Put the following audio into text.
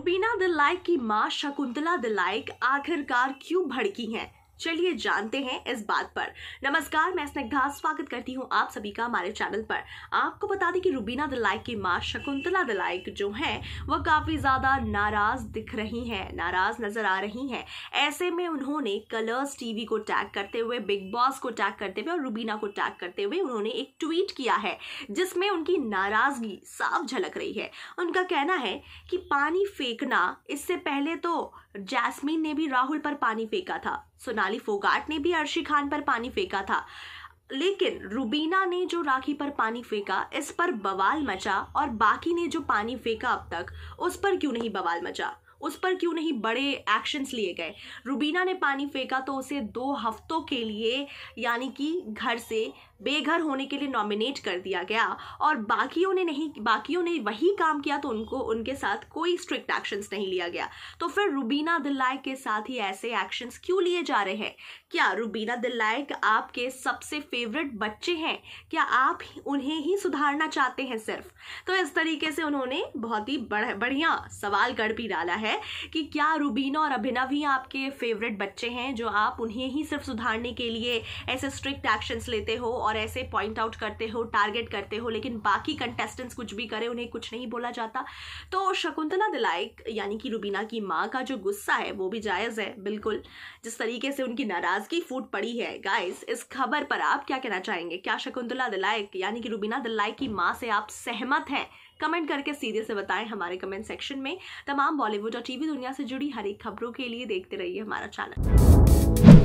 Rubina the like की माँ Shakuntala the like आखिरकार क्यों भड़की हैं चलिए जानते हैं इस बात पर नमस्कार मैं स्निग्धा स्वागत करती हूँ आप सभी का हमारे चैनल पर आपको बता दें कि रुबीना दलाइक की माँ शकुंतला दलाइक जो है वो काफी ज्यादा नाराज दिख रही हैं नाराज नजर आ रही हैं ऐसे में उन्होंने कलर्स टीवी को टैग करते हुए बिग बॉस को टैग करते हुए और रुबीना को टैग करते हुए उन्होंने एक ट्वीट किया है जिसमें उनकी नाराजगी साफ झलक रही है उनका कहना है कि पानी फेंकना इससे पहले तो जैसमिन ने भी राहुल पर पानी फेंका था सुना सोनाली फोगाट ने भी अर्शी खान पर पानी फेंका था लेकिन रुबीना ने जो राखी पर पानी फेंका इस पर बवाल मचा और बाकी ने जो पानी फेंका अब तक उस पर क्यों नहीं बवाल मचा उस पर क्यों नहीं बड़े एक्शंस लिए गए रुबीना ने पानी फेंका तो उसे दो हफ्तों के लिए यानी कि घर से बेघर होने के लिए नॉमिनेट कर दिया गया और बाकियों ने नहीं बाकियों ने वही काम किया तो उनको उनके साथ कोई स्ट्रिक्ट एक्शंस नहीं लिया गया तो फिर रुबीना दिल्लाय के साथ ही ऐसे एक्शंस क्यों लिए जा रहे हैं क्या रुबीना दिल्लायक आपके सबसे फेवरेट बच्चे हैं क्या आप उन्हें ही सुधारना चाहते हैं सिर्फ तो इस तरीके से उन्होंने बहुत ही बढ़िया सवाल कर भी डाला है कि क्या रुबीना और अभिनव ही आपके फेवरेट बच्चे हैं जो आप उन्हें ही सिर्फ सुधारने के लिए ऐसे स्ट्रिक्ट एक्शंस लेते हो और और ऐसे पॉइंट आउट करते हो टारगेट करते हो लेकिन बाकी कंटेस्टेंट्स कुछ भी करे उन्हें कुछ नहीं बोला जाता तो शकुंतला दिलाइक यानी कि रुबीना की माँ का जो गुस्सा है वो भी जायज़ है बिल्कुल जिस तरीके से उनकी नाराज़गी फूट पड़ी है गाइज इस खबर पर आप क्या कहना चाहेंगे क्या शकुंतला दिलाइक यानी कि रुबीना दिलाइक की माँ से आप सहमत हैं कमेंट करके सीधे से बताएं हमारे कमेंट सेक्शन में तमाम बॉलीवुड और टीवी दुनिया से जुड़ी हर एक खबरों के लिए देखते रहिए हमारा चैनल